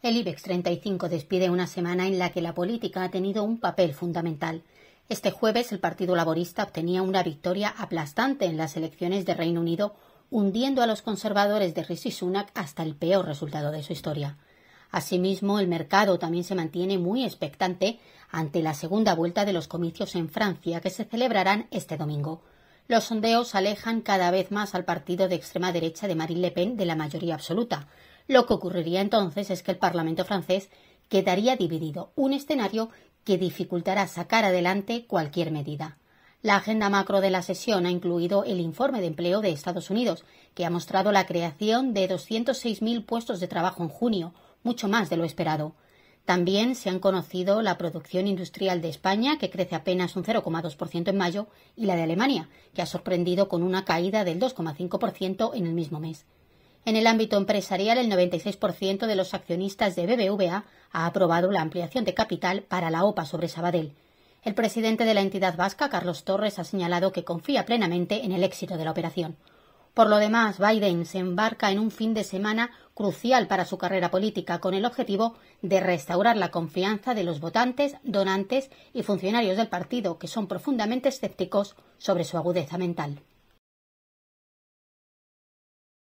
El IBEX 35 despide una semana en la que la política ha tenido un papel fundamental. Este jueves el Partido Laborista obtenía una victoria aplastante en las elecciones de Reino Unido, hundiendo a los conservadores de Rishi Sunak hasta el peor resultado de su historia. Asimismo, el mercado también se mantiene muy expectante ante la segunda vuelta de los comicios en Francia que se celebrarán este domingo. Los sondeos alejan cada vez más al partido de extrema derecha de Marine Le Pen de la mayoría absoluta, lo que ocurriría entonces es que el Parlamento francés quedaría dividido, un escenario que dificultará sacar adelante cualquier medida. La agenda macro de la sesión ha incluido el informe de empleo de Estados Unidos, que ha mostrado la creación de 206.000 puestos de trabajo en junio, mucho más de lo esperado. También se han conocido la producción industrial de España, que crece apenas un 0,2% en mayo, y la de Alemania, que ha sorprendido con una caída del 2,5% en el mismo mes. En el ámbito empresarial, el 96% de los accionistas de BBVA ha aprobado la ampliación de capital para la OPA sobre Sabadell. El presidente de la entidad vasca, Carlos Torres, ha señalado que confía plenamente en el éxito de la operación. Por lo demás, Biden se embarca en un fin de semana crucial para su carrera política con el objetivo de restaurar la confianza de los votantes, donantes y funcionarios del partido, que son profundamente escépticos sobre su agudeza mental.